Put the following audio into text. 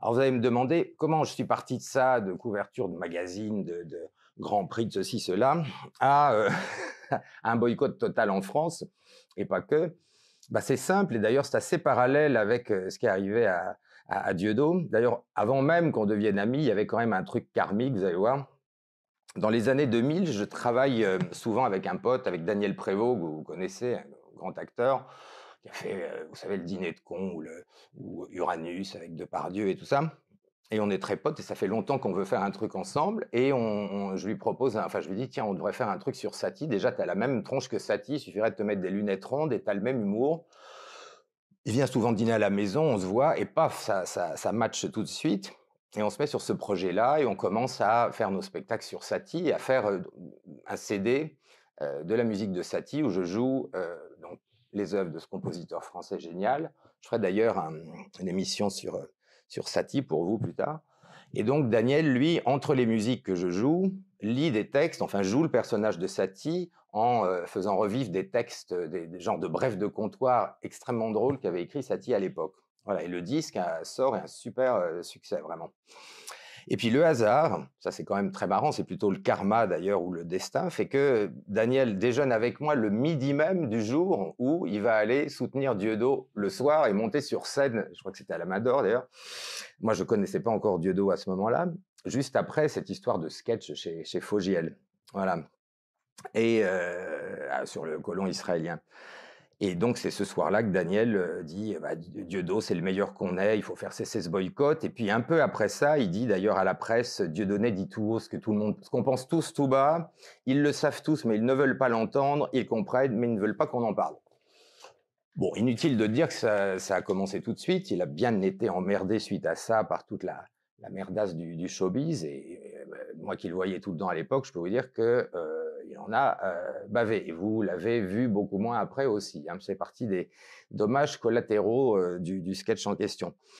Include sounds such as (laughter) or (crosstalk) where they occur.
Alors vous allez me demander comment je suis parti de ça, de couverture de magazines, de, de Grand Prix, de ceci, cela, à euh, (laughs) un boycott total en France, et pas que. Bah, c'est simple, et d'ailleurs c'est assez parallèle avec euh, ce qui est arrivé à, à, Dieudo. D'ailleurs, avant même qu'on devienne amis, il y avait quand même un truc karmique, vous allez voir. Dans les années 2000, je travaille euh, souvent avec un pote, avec Daniel Prévost, que vous connaissez, un grand acteur a fait, euh, vous savez, le dîner de con ou, le, ou Uranus avec Depardieu et tout ça. Et on est très potes et ça fait longtemps qu'on veut faire un truc ensemble. Et on, je lui propose, enfin je lui dis, tiens, on devrait faire un truc sur Satie. Déjà, tu as la même tronche que Satie, il suffirait de te mettre des lunettes rondes et tu as le même humour. Il vient souvent dîner à la maison, on se voit, et paf, ça, ça, matche tout de suite. Et on se met sur ce projet-là et on commence à faire nos spectacles sur Satie, à faire euh, un CD euh, de la musique de Satie où je joue les œuvres de ce compositeur français génial. Je ferai d'ailleurs une émission sur, euh, sur Satie pour vous plus tard. Et donc Daniel, lui, entre les musiques que je joue, lit des textes, enfin joue le personnage de Satie en euh, faisant revivre des textes, euh, des, genres de brefs de comptoir extrêmement drôles qu'avait écrit Satie à l'époque. Voilà, et le disque sort est un super succès, vraiment. Et puis le hasard, ça c'est quand même très marrant, c'est plutôt le karma d'ailleurs ou le destin, fait que Daniel déjeune avec moi le midi même du jour où il va aller soutenir Dieudo le soir et monter sur scène, je crois que c'était à l'Amador d'ailleurs. Moi je connaissais pas encore Dieudo à ce moment-là, juste après cette histoire de sketch chez, chez Fogiel. Voilà. Et euh, ah, sur le colon israélien. Et donc, c'est ce soir-là que Daniel euh, dit bah, Dieudo, c'est le meilleur qu'on ait, il faut faire cesser ce boycott. Et puis, un peu après ça, il dit d'ailleurs à la presse Dieudonné dit tout haut ce que tout le monde, ce qu'on pense tous tout bas. Ils le savent tous, mais ils ne veulent pas l'entendre. Ils comprennent, mais ils ne veulent pas qu'on en parle. Bon, inutile de dire que ça, ça, a commencé tout de suite. Il a bien été emmerdé suite à ça par toute la, la merdasse du, showbiz. Et, euh, moi qui le voyais tout le temps à l'époque, je peux vous dire que. Euh, il en a euh, bavé. vous l'avez vu beaucoup moins après aussi. Hein. C'est parti des dommages collatéraux euh, du sketch en question.